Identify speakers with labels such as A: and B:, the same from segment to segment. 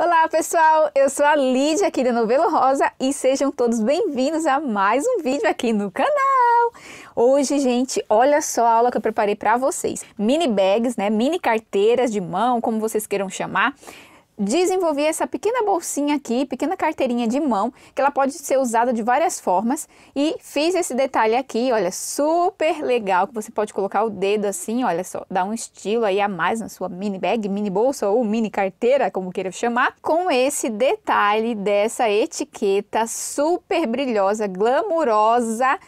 A: Olá pessoal, eu sou a Lídia aqui da Novelo Rosa e sejam todos bem-vindos a mais um vídeo aqui no canal. Hoje, gente, olha só a aula que eu preparei para vocês. Mini bags, né, mini carteiras de mão, como vocês queiram chamar desenvolvi essa pequena bolsinha aqui, pequena carteirinha de mão, que ela pode ser usada de várias formas. E fiz esse detalhe aqui, olha, super legal, que você pode colocar o dedo assim, olha só, dá um estilo aí a mais na sua mini bag, mini bolsa ou mini carteira, como queira chamar, com esse detalhe dessa etiqueta super brilhosa, glamurosa,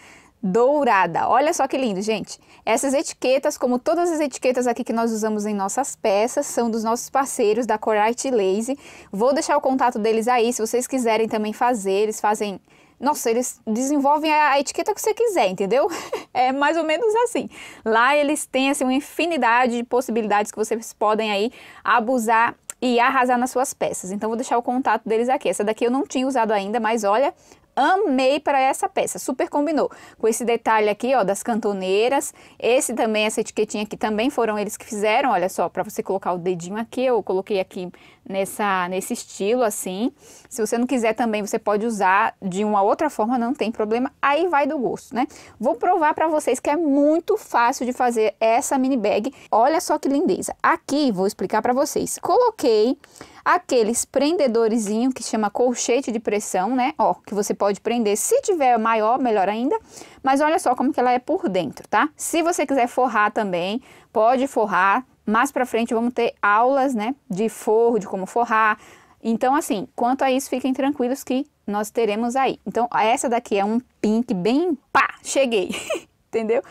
A: dourada. Olha só que lindo, gente. Essas etiquetas, como todas as etiquetas aqui que nós usamos em nossas peças, são dos nossos parceiros da Corite Lazy. Vou deixar o contato deles aí, se vocês quiserem também fazer, eles fazem nossa, eles desenvolvem a etiqueta que você quiser, entendeu? É mais ou menos assim. Lá eles têm assim uma infinidade de possibilidades que vocês podem aí abusar e arrasar nas suas peças. Então vou deixar o contato deles aqui. Essa daqui eu não tinha usado ainda, mas olha, Amei para essa peça, super combinou. Com esse detalhe aqui, ó, das cantoneiras, esse também, essa etiquetinha aqui também foram eles que fizeram, olha só, para você colocar o dedinho aqui, eu coloquei aqui nessa, nesse estilo assim. Se você não quiser também, você pode usar de uma outra forma, não tem problema, aí vai do gosto, né? Vou provar para vocês que é muito fácil de fazer essa mini bag. Olha só que lindeza. Aqui, vou explicar para vocês. Coloquei aqueles prendedorzinho que chama colchete de pressão, né? Ó, que você pode prender, se tiver maior, melhor ainda, mas olha só como que ela é por dentro, tá? Se você quiser forrar também, pode forrar, mais pra frente vamos ter aulas, né, de forro, de como forrar, então, assim, quanto a isso, fiquem tranquilos que nós teremos aí. Então, essa daqui é um pink bem pá, cheguei, entendeu?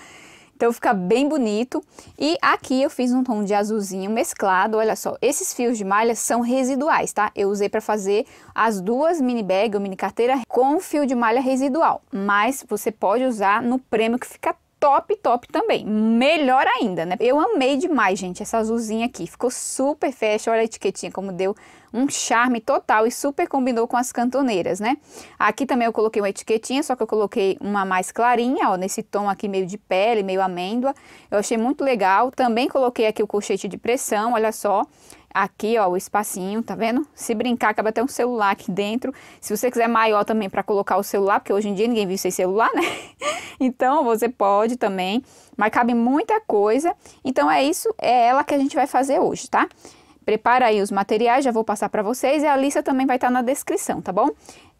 A: Então fica bem bonito. E aqui eu fiz um tom de azulzinho mesclado, olha só. Esses fios de malha são residuais, tá? Eu usei para fazer as duas mini bag ou mini carteira com fio de malha residual. Mas você pode usar no prêmio que fica top, top também. Melhor ainda, né? Eu amei demais, gente, essa azulzinha aqui. Ficou super fecha, olha a etiquetinha como deu um charme total e super combinou com as cantoneiras, né? Aqui também eu coloquei uma etiquetinha, só que eu coloquei uma mais clarinha, ó, nesse tom aqui meio de pele, meio amêndoa. Eu achei muito legal. Também coloquei aqui o colchete de pressão, olha só. Aqui, ó, o espacinho, tá vendo? Se brincar, acaba até um celular aqui dentro. Se você quiser maior também para colocar o celular, porque hoje em dia ninguém vive sem celular, né? Então, você pode também, mas cabe muita coisa. Então, é isso, é ela que a gente vai fazer hoje, tá? Prepara aí os materiais, já vou passar para vocês e a lista também vai estar tá na descrição, tá bom?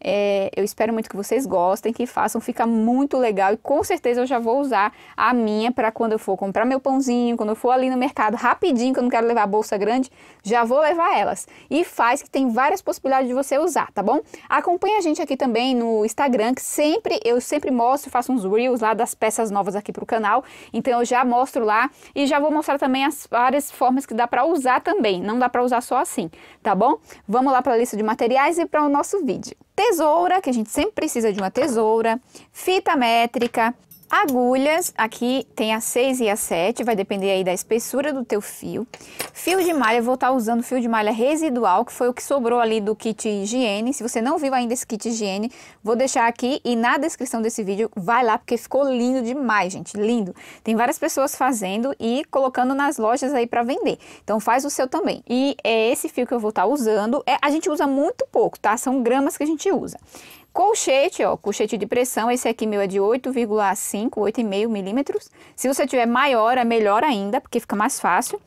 A: É, eu espero muito que vocês gostem, que façam, fica muito legal e com certeza eu já vou usar a minha para quando eu for comprar meu pãozinho, quando eu for ali no mercado rapidinho, que eu não quero levar a bolsa grande, já vou levar elas. E faz que tem várias possibilidades de você usar, tá bom? Acompanhe a gente aqui também no Instagram, que sempre eu sempre mostro, faço uns reels lá das peças novas aqui para o canal, então eu já mostro lá e já vou mostrar também as várias formas que dá para usar também, não dá para usar só assim, tá bom? Vamos lá para a lista de materiais e para o nosso vídeo tesoura, que a gente sempre precisa de uma tesoura, fita métrica, Agulhas, aqui tem a 6 e a 7, vai depender aí da espessura do teu fio. Fio de malha, eu vou estar tá usando fio de malha residual, que foi o que sobrou ali do kit higiene. Se você não viu ainda esse kit higiene, vou deixar aqui e na descrição desse vídeo, vai lá, porque ficou lindo demais, gente, lindo. Tem várias pessoas fazendo e colocando nas lojas aí para vender. Então, faz o seu também. E é esse fio que eu vou estar tá usando, é, a gente usa muito pouco, tá? São gramas que a gente usa. Colchete, ó, colchete de pressão, esse aqui meu é de 8,5, 8,5 milímetros. Se você tiver maior, é melhor ainda, porque fica mais fácil.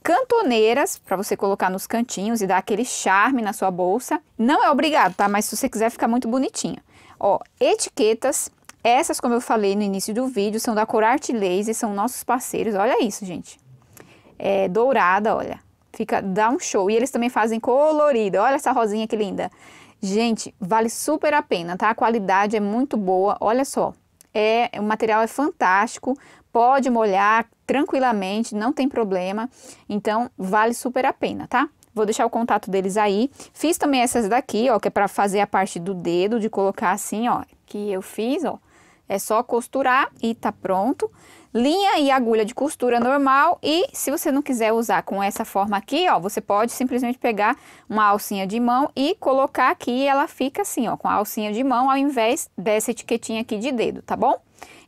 A: Cantoneiras, para você colocar nos cantinhos e dar aquele charme na sua bolsa. Não é obrigado, tá? Mas se você quiser, fica muito bonitinho. Ó, etiquetas, essas, como eu falei no início do vídeo, são da cor Art Laser, são nossos parceiros. Olha isso, gente. É dourada, olha. Fica, dá um show. E eles também fazem colorida. Olha essa rosinha que linda. Gente, vale super a pena, tá? A qualidade é muito boa, olha só. É, o material é fantástico, pode molhar tranquilamente, não tem problema. Então, vale super a pena, tá? Vou deixar o contato deles aí. Fiz também essas daqui, ó, que é para fazer a parte do dedo, de colocar assim, ó, que eu fiz, ó. É só costurar e tá pronto linha e agulha de costura normal e se você não quiser usar com essa forma aqui, ó, você pode simplesmente pegar uma alcinha de mão e colocar aqui e ela fica assim, ó, com a alcinha de mão ao invés dessa etiquetinha aqui de dedo, tá bom?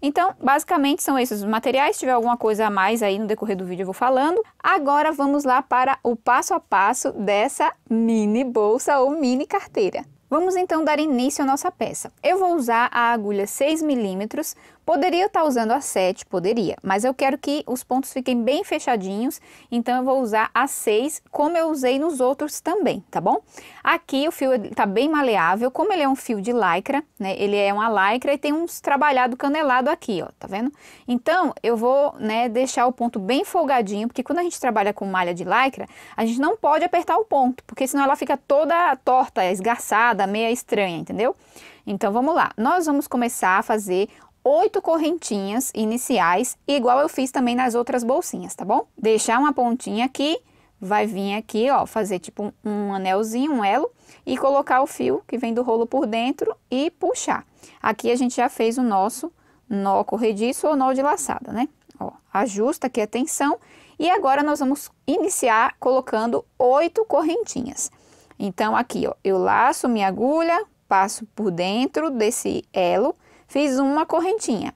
A: Então, basicamente são esses os materiais. Se tiver alguma coisa a mais aí no decorrer do vídeo, eu vou falando. Agora, vamos lá para o passo a passo dessa mini bolsa ou mini carteira. Vamos então dar início à nossa peça. Eu vou usar a agulha 6 milímetros Poderia estar tá usando a 7, poderia, mas eu quero que os pontos fiquem bem fechadinhos, então eu vou usar a 6, como eu usei nos outros também, tá bom? Aqui o fio está bem maleável, como ele é um fio de lycra, né, ele é uma lycra e tem uns trabalhado canelado aqui, ó, tá vendo? Então, eu vou, né, deixar o ponto bem folgadinho, porque quando a gente trabalha com malha de lycra, a gente não pode apertar o ponto, porque senão ela fica toda torta, esgarçada, meia estranha, entendeu? Então, vamos lá. Nós vamos começar a fazer oito correntinhas iniciais, igual eu fiz também nas outras bolsinhas, tá bom? Deixar uma pontinha aqui, vai vir aqui, ó, fazer tipo um anelzinho, um elo, e colocar o fio que vem do rolo por dentro e puxar. Aqui a gente já fez o nosso nó corrediço ou nó de laçada, né? Ó, ajusta aqui a tensão, e agora nós vamos iniciar colocando oito correntinhas. Então, aqui, ó, eu laço minha agulha, passo por dentro desse elo, Fiz uma correntinha.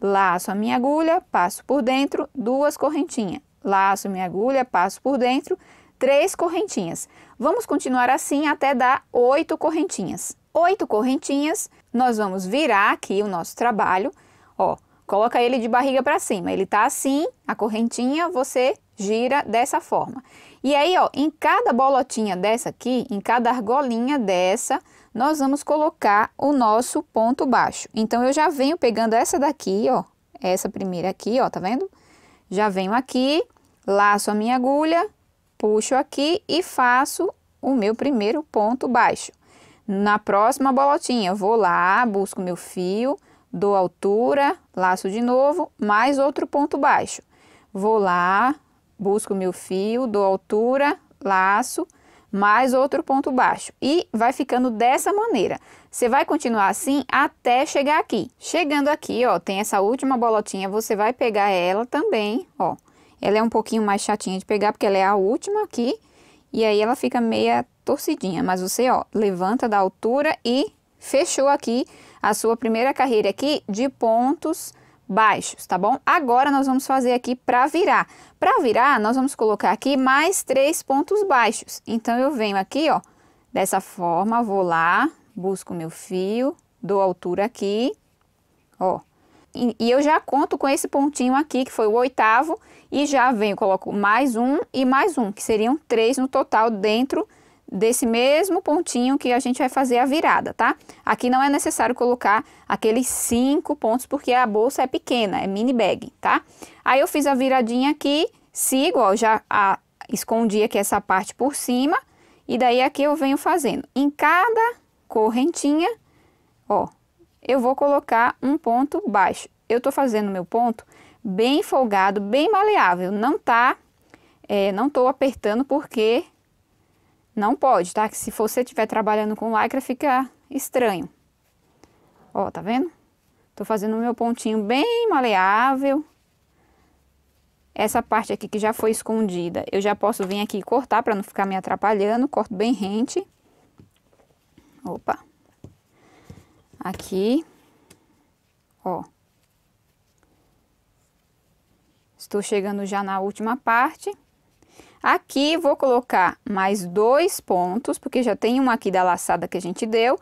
A: Laço a minha agulha, passo por dentro, duas correntinhas. Laço minha agulha, passo por dentro, três correntinhas. Vamos continuar assim até dar oito correntinhas. Oito correntinhas, nós vamos virar aqui o nosso trabalho, ó, coloca ele de barriga para cima. Ele tá assim, a correntinha você gira dessa forma. E aí, ó, em cada bolotinha dessa aqui, em cada argolinha dessa, nós vamos colocar o nosso ponto baixo. Então, eu já venho pegando essa daqui, ó, essa primeira aqui, ó, tá vendo? Já venho aqui, laço a minha agulha, puxo aqui e faço o meu primeiro ponto baixo. Na próxima bolotinha, vou lá, busco meu fio, dou altura, laço de novo, mais outro ponto baixo. Vou lá, busco meu fio, dou altura, laço, mais outro ponto baixo. E vai ficando dessa maneira. Você vai continuar assim até chegar aqui. Chegando aqui, ó, tem essa última bolotinha, você vai pegar ela também, ó. Ela é um pouquinho mais chatinha de pegar, porque ela é a última aqui. E aí, ela fica meia torcidinha, mas você, ó, levanta da altura e fechou aqui a sua primeira carreira aqui de pontos baixos, tá bom? Agora nós vamos fazer aqui para virar. Para virar, nós vamos colocar aqui mais três pontos baixos. Então, eu venho aqui, ó, dessa forma, vou lá, busco meu fio, dou altura aqui, ó. E, e eu já conto com esse pontinho aqui, que foi o oitavo, e já venho, coloco mais um e mais um, que seriam três no total dentro desse mesmo pontinho que a gente vai fazer a virada, tá? Aqui não é necessário colocar aqueles cinco pontos, porque a bolsa é pequena, é mini bag, tá? Aí eu fiz a viradinha aqui, sigo, ó, já a, escondi aqui essa parte por cima, e daí aqui eu venho fazendo. Em cada correntinha, ó, eu vou colocar um ponto baixo. Eu tô fazendo meu ponto bem folgado, bem maleável, não tá... É, não tô apertando porque não pode, tá? Que se você estiver trabalhando com lycra, fica estranho. Ó, tá vendo? Tô fazendo o meu pontinho bem maleável. Essa parte aqui que já foi escondida, eu já posso vir aqui e cortar para não ficar me atrapalhando. Corto bem rente. Opa. Aqui. Ó. Estou chegando já na última parte. Aqui vou colocar mais dois pontos, porque já tem um aqui da laçada que a gente deu.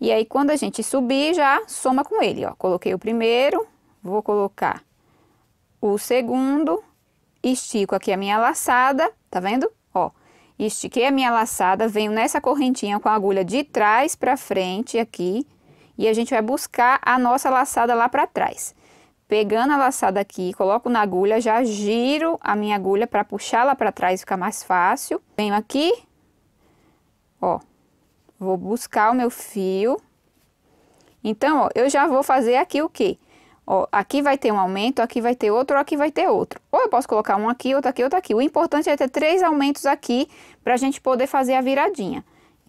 A: E aí, quando a gente subir, já soma com ele, ó. Coloquei o primeiro, vou colocar o segundo, estico aqui a minha laçada, tá vendo? Ó, estiquei a minha laçada, venho nessa correntinha com a agulha de trás pra frente aqui, e a gente vai buscar a nossa laçada lá pra trás pegando a laçada aqui, coloco na agulha, já giro a minha agulha para puxá-la para trás, fica mais fácil. Venho aqui, ó, vou buscar o meu fio. Então, ó, eu já vou fazer aqui o quê? Ó, aqui vai ter um aumento, aqui vai ter outro, aqui vai ter outro. Ou eu posso colocar um aqui, outro aqui, outro aqui. O importante é ter três aumentos aqui para a gente poder fazer a viradinha.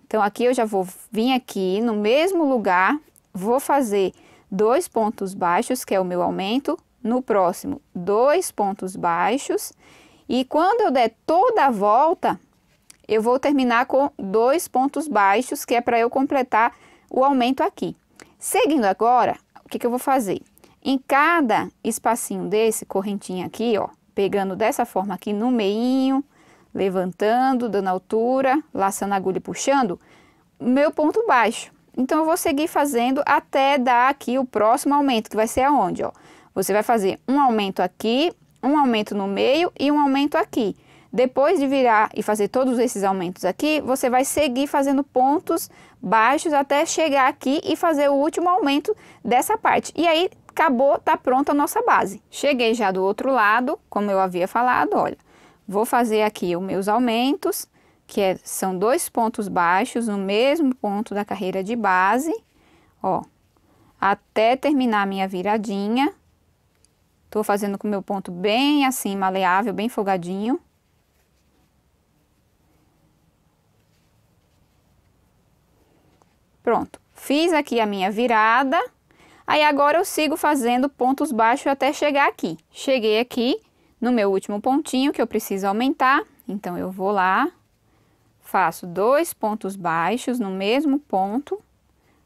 A: Então, aqui eu já vou vir aqui no mesmo lugar, vou fazer dois pontos baixos, que é o meu aumento, no próximo, dois pontos baixos, e quando eu der toda a volta, eu vou terminar com dois pontos baixos, que é para eu completar o aumento aqui. Seguindo agora, o que, que eu vou fazer? Em cada espacinho desse, correntinha aqui, ó, pegando dessa forma aqui no meinho, levantando, dando altura, laçando a agulha e puxando, meu ponto baixo. Então, eu vou seguir fazendo até dar aqui o próximo aumento, que vai ser aonde, ó. Você vai fazer um aumento aqui, um aumento no meio e um aumento aqui. Depois de virar e fazer todos esses aumentos aqui, você vai seguir fazendo pontos baixos até chegar aqui e fazer o último aumento dessa parte. E aí, acabou, tá pronta a nossa base. Cheguei já do outro lado, como eu havia falado, olha. Vou fazer aqui os meus aumentos, que é, são dois pontos baixos no mesmo ponto da carreira de base, ó, até terminar minha viradinha. Tô fazendo com o meu ponto bem assim, maleável, bem folgadinho. Pronto, fiz aqui a minha virada, aí agora eu sigo fazendo pontos baixos até chegar aqui. Cheguei aqui no meu último pontinho que eu preciso aumentar, então eu vou lá, faço dois pontos baixos no mesmo ponto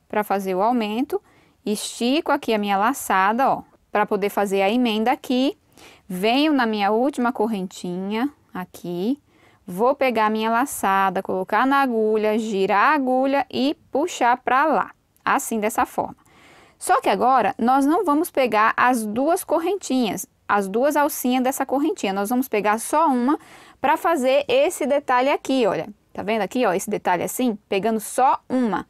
A: para fazer o aumento, estico aqui a minha laçada, ó, para poder fazer a emenda aqui, venho na minha última correntinha aqui, vou pegar a minha laçada, colocar na agulha, girar a agulha e puxar para lá, assim dessa forma. Só que agora nós não vamos pegar as duas correntinhas, as duas alcinhas dessa correntinha, nós vamos pegar só uma para fazer esse detalhe aqui, olha. Tá vendo aqui, ó, esse detalhe assim? Pegando só uma.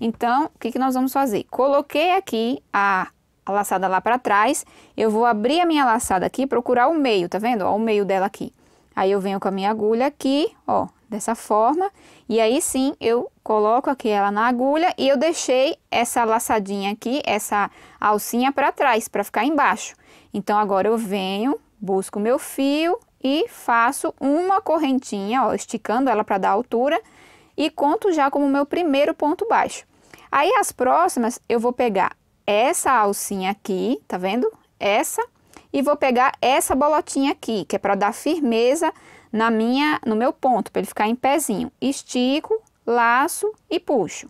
A: Então, o que, que nós vamos fazer? Coloquei aqui a, a laçada lá pra trás, eu vou abrir a minha laçada aqui, procurar o meio, tá vendo? Ó, o meio dela aqui. Aí, eu venho com a minha agulha aqui, ó, dessa forma. E aí, sim, eu coloco aqui ela na agulha e eu deixei essa laçadinha aqui, essa alcinha pra trás, pra ficar embaixo. Então, agora eu venho, busco meu fio e faço uma correntinha, ó, esticando ela para dar altura e conto já como meu primeiro ponto baixo. Aí as próximas eu vou pegar essa alcinha aqui, tá vendo? Essa e vou pegar essa bolotinha aqui, que é para dar firmeza na minha no meu ponto, para ele ficar em pezinho. Estico, laço e puxo.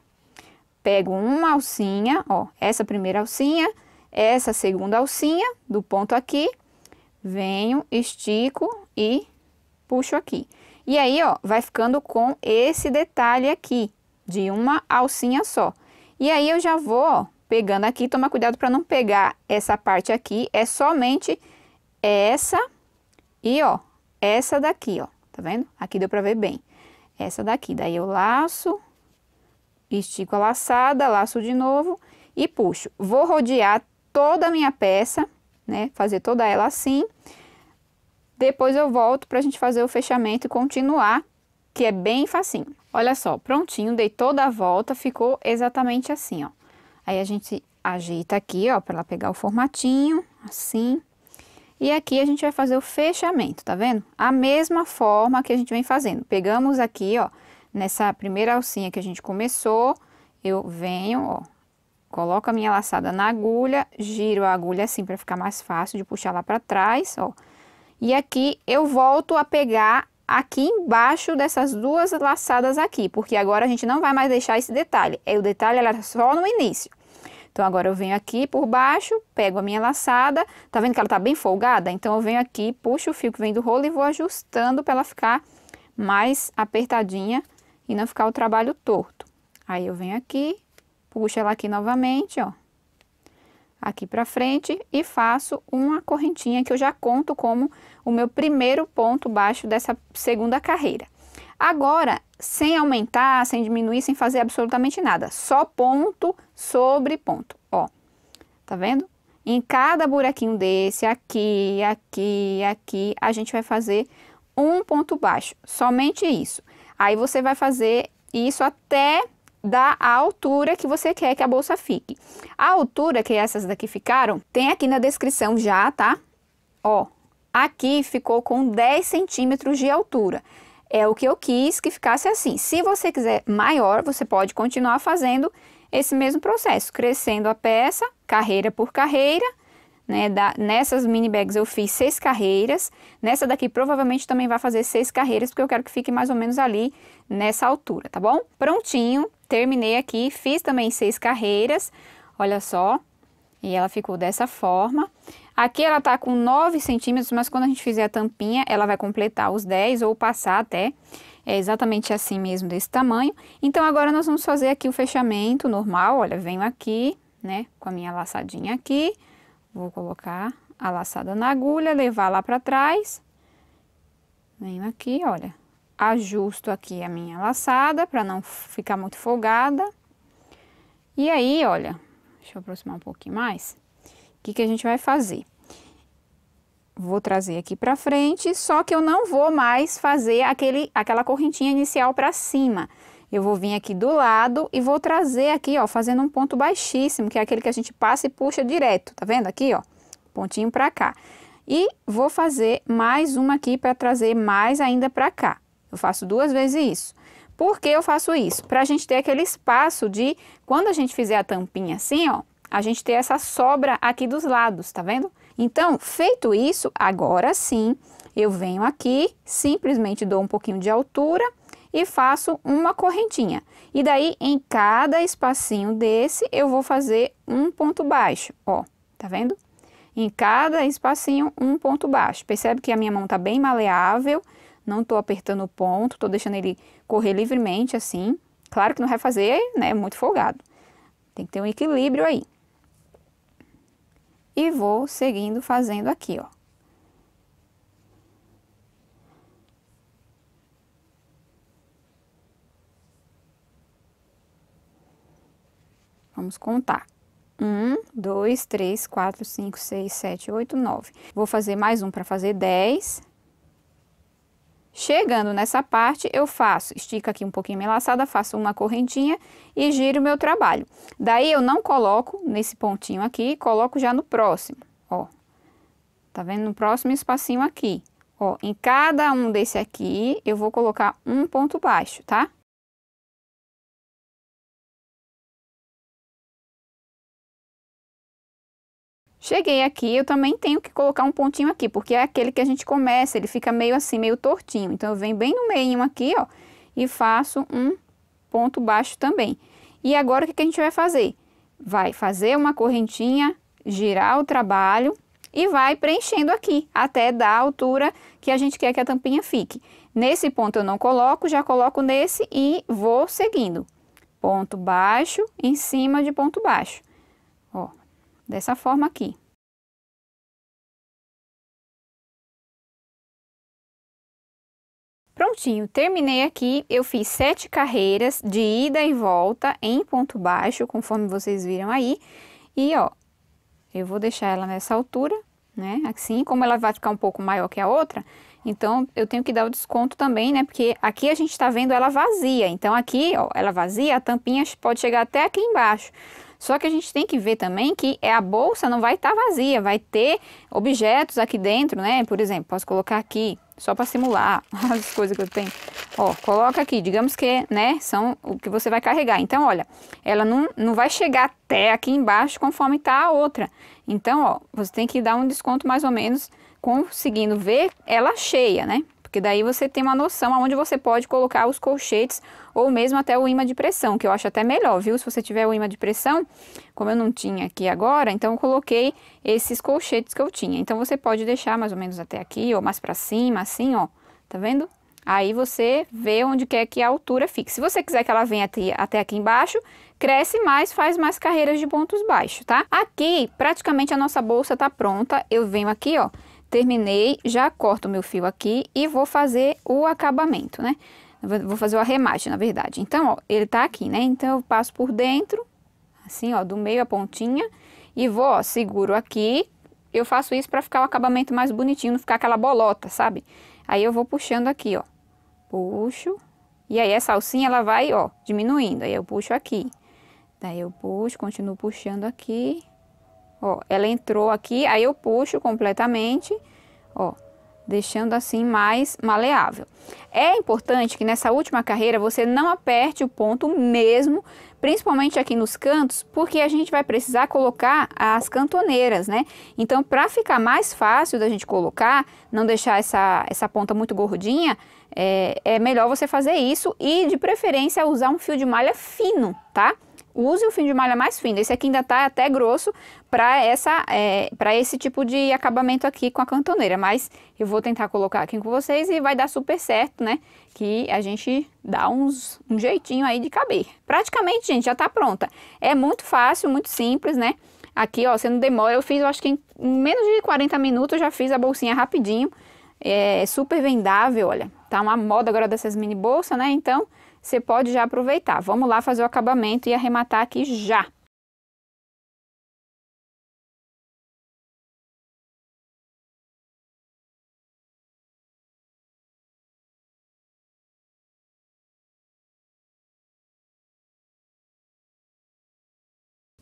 A: Pego uma alcinha, ó, essa primeira alcinha, essa segunda alcinha do ponto aqui, venho, estico, e puxo aqui. E aí, ó, vai ficando com esse detalhe aqui, de uma alcinha só. E aí, eu já vou, ó, pegando aqui, toma cuidado para não pegar essa parte aqui, é somente essa e, ó, essa daqui, ó, tá vendo? Aqui deu para ver bem. Essa daqui, daí eu laço, estico a laçada, laço de novo e puxo. Vou rodear toda a minha peça, né, fazer toda ela assim... Depois eu volto para a gente fazer o fechamento e continuar, que é bem facinho. Olha só, prontinho, dei toda a volta, ficou exatamente assim, ó. Aí a gente ajeita aqui, ó, para ela pegar o formatinho, assim. E aqui a gente vai fazer o fechamento, tá vendo? A mesma forma que a gente vem fazendo. Pegamos aqui, ó, nessa primeira alcinha que a gente começou, eu venho, ó, coloco a minha laçada na agulha, giro a agulha assim para ficar mais fácil de puxar lá para trás, ó. E aqui eu volto a pegar aqui embaixo dessas duas laçadas aqui, porque agora a gente não vai mais deixar esse detalhe. É o detalhe era só no início. Então, agora eu venho aqui por baixo, pego a minha laçada, tá vendo que ela tá bem folgada? Então, eu venho aqui, puxo o fio que vem do rolo e vou ajustando para ela ficar mais apertadinha e não ficar o trabalho torto. Aí, eu venho aqui, puxo ela aqui novamente, ó, aqui pra frente e faço uma correntinha que eu já conto como o meu primeiro ponto baixo dessa segunda carreira. Agora, sem aumentar, sem diminuir, sem fazer absolutamente nada, só ponto sobre ponto, ó. Tá vendo? Em cada buraquinho desse, aqui, aqui, aqui, a gente vai fazer um ponto baixo, somente isso. Aí você vai fazer isso até dar a altura que você quer que a bolsa fique. A altura que essas daqui ficaram, tem aqui na descrição já, tá? Ó, Aqui ficou com 10 centímetros de altura. É o que eu quis que ficasse assim. Se você quiser maior, você pode continuar fazendo esse mesmo processo, crescendo a peça, carreira por carreira, né, da, nessas mini bags eu fiz seis carreiras, nessa daqui provavelmente também vai fazer seis carreiras, porque eu quero que fique mais ou menos ali nessa altura, tá bom? Prontinho, terminei aqui, fiz também seis carreiras, olha só, e ela ficou dessa forma. Aqui ela tá com 9 centímetros, mas quando a gente fizer a tampinha, ela vai completar os 10 ou passar até. É exatamente assim mesmo, desse tamanho. Então, agora nós vamos fazer aqui o fechamento normal. Olha, venho aqui, né, com a minha laçadinha aqui. Vou colocar a laçada na agulha, levar lá pra trás. Venho aqui, olha, ajusto aqui a minha laçada para não ficar muito folgada. E aí, olha, deixa eu aproximar um pouquinho mais que, que a gente vai fazer? Vou trazer aqui para frente, só que eu não vou mais fazer aquele, aquela correntinha inicial para cima. Eu vou vir aqui do lado e vou trazer aqui, ó, fazendo um ponto baixíssimo, que é aquele que a gente passa e puxa direto, tá vendo aqui, ó? Pontinho para cá. E vou fazer mais uma aqui para trazer mais ainda para cá. Eu faço duas vezes isso. Por que eu faço isso? Para a gente ter aquele espaço de, quando a gente fizer a tampinha assim, ó, a gente ter essa sobra aqui dos lados, tá vendo? Então, feito isso, agora sim, eu venho aqui, simplesmente dou um pouquinho de altura e faço uma correntinha. E daí, em cada espacinho desse, eu vou fazer um ponto baixo, ó, tá vendo? Em cada espacinho, um ponto baixo. Percebe que a minha mão tá bem maleável, não tô apertando o ponto, tô deixando ele correr livremente assim. Claro que não vai fazer, né, muito folgado. Tem que ter um equilíbrio aí e vou seguindo fazendo aqui, ó. Vamos contar. 1, 2, 3, 4, 5, 6, 7, 8, 9. Vou fazer mais um para fazer 10. Chegando nessa parte, eu faço, estico aqui um pouquinho minha laçada, faço uma correntinha e giro o meu trabalho. Daí, eu não coloco nesse pontinho aqui, coloco já no próximo, ó. Tá vendo? No próximo espacinho aqui, ó. Em cada um desse aqui, eu vou colocar um ponto baixo, tá? Cheguei aqui, eu também tenho que colocar um pontinho aqui, porque é aquele que a gente começa, ele fica meio assim, meio tortinho. Então, eu venho bem no meio aqui, ó, e faço um ponto baixo também. E agora, o que, a gente vai fazer? Vai fazer uma correntinha, girar o trabalho e vai preenchendo aqui, até dar a altura que a gente quer que a tampinha fique. Nesse ponto eu não coloco, já coloco nesse e vou seguindo. Ponto baixo, em cima de ponto baixo dessa forma aqui. Prontinho, terminei aqui, eu fiz sete carreiras de ida e volta em ponto baixo, conforme vocês viram aí. E, ó, eu vou deixar ela nessa altura, né, assim, como ela vai ficar um pouco maior que a outra, então, eu tenho que dar o desconto também, né, porque aqui a gente tá vendo ela vazia. Então, aqui, ó, ela vazia, a tampinha pode chegar até aqui embaixo. Só que a gente tem que ver também que é a bolsa não vai estar tá vazia, vai ter objetos aqui dentro, né? Por exemplo, posso colocar aqui, só para simular as coisas que eu tenho. Ó, coloca aqui, digamos que, né, são o que você vai carregar. Então, olha, ela não, não vai chegar até aqui embaixo conforme está a outra. Então, ó, você tem que dar um desconto mais ou menos conseguindo ver ela cheia, né? porque daí você tem uma noção aonde você pode colocar os colchetes ou mesmo até o imã de pressão, que eu acho até melhor, viu? Se você tiver o imã de pressão, como eu não tinha aqui agora, então eu coloquei esses colchetes que eu tinha. Então você pode deixar mais ou menos até aqui ou mais para cima, assim, ó. Tá vendo? Aí você vê onde quer que a altura fique. Se você quiser que ela venha até, aqui embaixo, cresce mais, faz mais carreiras de pontos baixos, tá? Aqui, praticamente a nossa bolsa tá pronta. Eu venho aqui, ó, Terminei, já corto o meu fio aqui e vou fazer o acabamento, né? Vou fazer o arremate, na verdade. Então, ó, ele tá aqui, né? Então, eu passo por dentro, assim, ó, do meio a pontinha, e vou, ó, seguro aqui. Eu faço isso pra ficar o acabamento mais bonitinho, não ficar aquela bolota, sabe? Aí, eu vou puxando aqui, ó. Puxo. E aí, essa alcinha, ela vai, ó, diminuindo. Aí, eu puxo aqui. Daí, eu puxo, continuo puxando aqui. Ó, ela entrou aqui, aí eu puxo completamente, ó, deixando assim mais maleável. É importante que nessa última carreira você não aperte o ponto mesmo, principalmente aqui nos cantos, porque a gente vai precisar colocar as cantoneiras, né? Então, para ficar mais fácil da gente colocar, não deixar essa, essa ponta muito gordinha, é, é melhor você fazer isso e, de preferência, usar um fio de malha fino, tá? Use o fio de malha mais fino. Esse aqui ainda tá até grosso, para essa é, para esse tipo de acabamento aqui com a cantoneira, mas eu vou tentar colocar aqui com vocês e vai dar super certo, né? Que a gente dá uns, um jeitinho aí de caber. Praticamente, gente, já tá pronta. É muito fácil, muito simples, né? Aqui, ó, você não demora, eu fiz, eu acho que em menos de 40 minutos eu já fiz a bolsinha rapidinho. É super vendável, olha. Tá uma moda agora dessas mini bolsas, né? Então, você pode já aproveitar. Vamos lá fazer o acabamento e arrematar aqui já.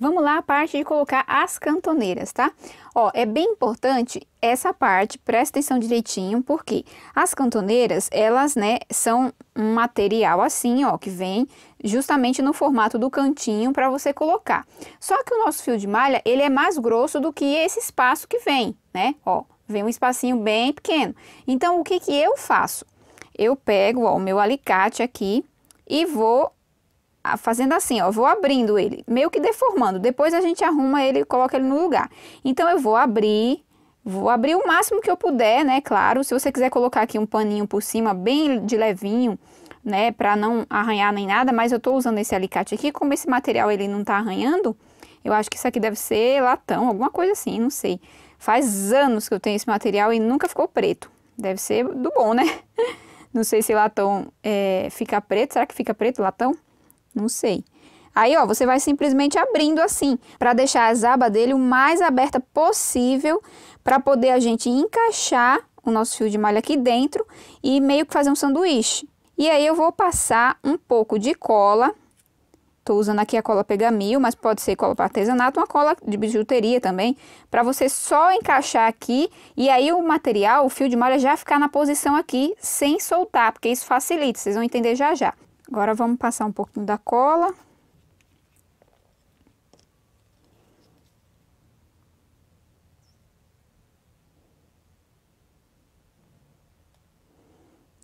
A: Vamos lá a parte de colocar as cantoneiras, tá? Ó, é bem importante essa parte, presta atenção direitinho, porque as cantoneiras, elas, né, são um material assim, ó, que vem justamente no formato do cantinho para você colocar. Só que o nosso fio de malha, ele é mais grosso do que esse espaço que vem, né? Ó, vem um espacinho bem pequeno. Então, o que que eu faço? Eu pego, ó, o meu alicate aqui e vou fazendo assim, ó, vou abrindo ele, meio que deformando. Depois a gente arruma ele e coloca ele no lugar. Então, eu vou abrir, vou abrir o máximo que eu puder, né, claro. Se você quiser colocar aqui um paninho por cima, bem de levinho, né, pra não arranhar nem nada, mas eu tô usando esse alicate aqui, como esse material ele não tá arranhando, eu acho que isso aqui deve ser latão, alguma coisa assim, não sei. Faz anos que eu tenho esse material e nunca ficou preto. Deve ser do bom, né? Não sei se latão é, fica preto, será que fica preto latão? Não sei. Aí, ó, você vai simplesmente abrindo assim, para deixar as abas dele o mais aberta possível, para poder a gente encaixar o nosso fio de malha aqui dentro e meio que fazer um sanduíche. E aí, eu vou passar um pouco de cola. Tô usando aqui a cola pegamil, mas pode ser cola para artesanato, uma cola de bijuteria também, para você só encaixar aqui e aí o material, o fio de malha já ficar na posição aqui sem soltar, porque isso facilita, vocês vão entender já já. Agora, vamos passar um pouquinho da cola.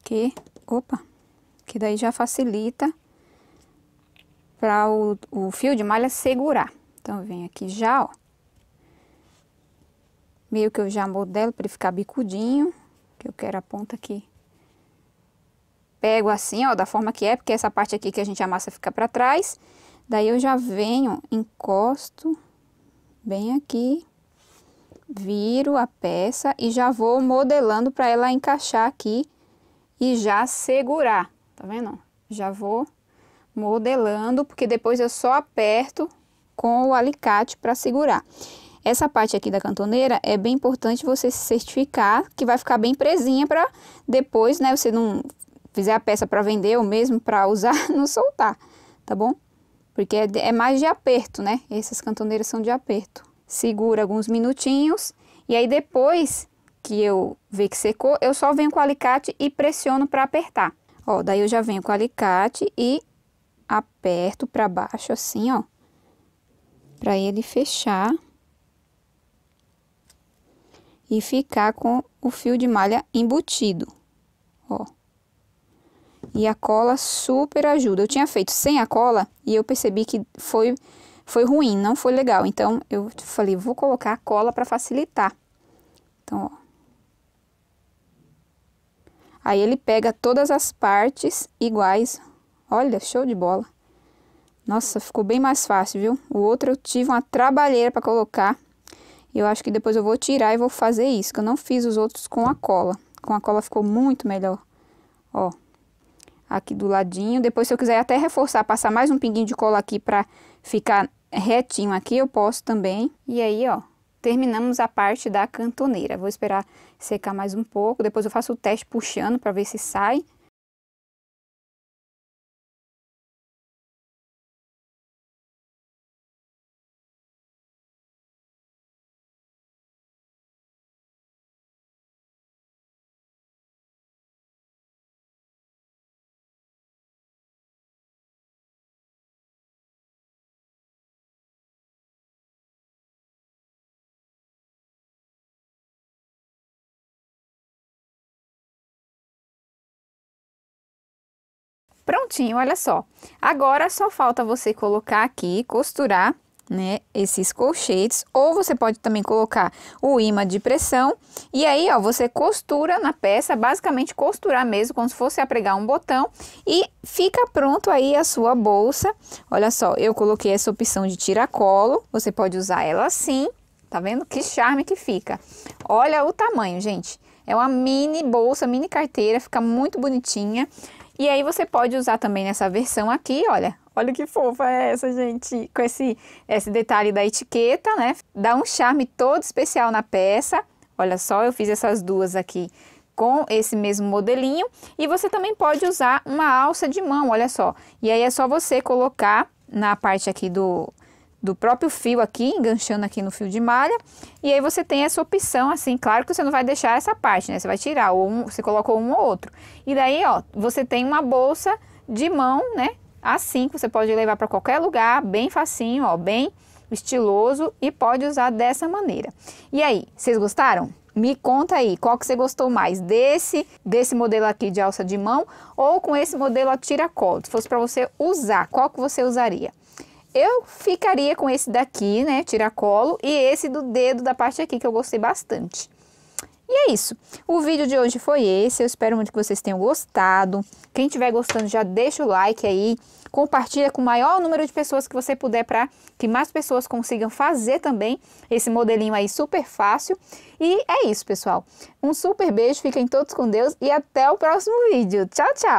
A: Que, opa, que daí já facilita para o, o fio de malha segurar. Então, vem aqui já, ó. Meio que eu já modelo para ele ficar bicudinho, que eu quero a ponta aqui pego assim, ó, da forma que é, porque essa parte aqui que a gente amassa fica pra trás. Daí, eu já venho, encosto bem aqui, viro a peça e já vou modelando pra ela encaixar aqui e já segurar, tá vendo? Já vou modelando, porque depois eu só aperto com o alicate para segurar. Essa parte aqui da cantoneira é bem importante você se certificar que vai ficar bem presinha para depois, né, você não fizer a peça para vender ou mesmo para usar, não soltar, tá bom? Porque é, é, mais de aperto, né? Essas cantoneiras são de aperto. Segura alguns minutinhos e aí depois que eu ver que secou, eu só venho com o alicate e pressiono para apertar. Ó, daí eu já venho com o alicate e aperto para baixo assim, ó, para ele fechar e ficar com o fio de malha embutido, ó. E a cola super ajuda. Eu tinha feito sem a cola e eu percebi que foi, foi ruim, não foi legal. Então, eu falei, vou colocar a cola para facilitar. Então, ó. Aí, ele pega todas as partes iguais. Olha, show de bola. Nossa, ficou bem mais fácil, viu? O outro eu tive uma trabalheira para colocar. Eu acho que depois eu vou tirar e vou fazer isso, que eu não fiz os outros com a cola. Com a cola ficou muito melhor. Ó aqui do ladinho. Depois, se eu quiser até reforçar, passar mais um pinguinho de cola aqui pra ficar retinho aqui, eu posso também. E aí, ó, terminamos a parte da cantoneira. Vou esperar secar mais um pouco, depois eu faço o teste puxando para ver se sai. Prontinho, olha só. Agora, só falta você colocar aqui, costurar, né, esses colchetes. Ou você pode também colocar o imã de pressão. E aí, ó, você costura na peça, basicamente costurar mesmo, como se fosse apregar um botão. E fica pronto aí a sua bolsa. Olha só, eu coloquei essa opção de tiracolo. Você pode usar ela assim. Tá vendo que charme que fica? Olha o tamanho, gente. É uma mini bolsa, mini carteira, fica muito bonitinha. E aí você pode usar também nessa versão aqui, olha, Olha que fofa é essa, gente, com esse, esse detalhe da etiqueta, né? Dá um charme todo especial na peça. Olha só, eu fiz essas duas aqui com esse mesmo modelinho. E você também pode usar uma alça de mão, olha só. E aí é só você colocar na parte aqui do, do próprio fio aqui, enganchando aqui no fio de malha. E aí, você tem essa opção, assim, claro que você não vai deixar essa parte, né? Você vai tirar, ou um, você colocou um ou outro. E daí, ó, você tem uma bolsa de mão, né? Assim, que você pode levar para qualquer lugar, bem facinho, ó, bem estiloso e pode usar dessa maneira. E aí, vocês gostaram? Me conta aí, qual que você gostou mais, desse, desse modelo aqui de alça de mão ou com esse modelo a tiracola? Se fosse para você usar, qual que você usaria? Eu ficaria com esse daqui, né, tiracolo, e esse do dedo da parte aqui, que eu gostei bastante. E é isso. O vídeo de hoje foi esse. Eu espero muito que vocês tenham gostado. Quem estiver gostando, já deixa o like aí. Compartilha com o maior número de pessoas que você puder para que mais pessoas consigam fazer também esse modelinho aí super fácil. E é isso, pessoal. Um super beijo, fiquem todos com Deus e até o próximo vídeo. Tchau, tchau!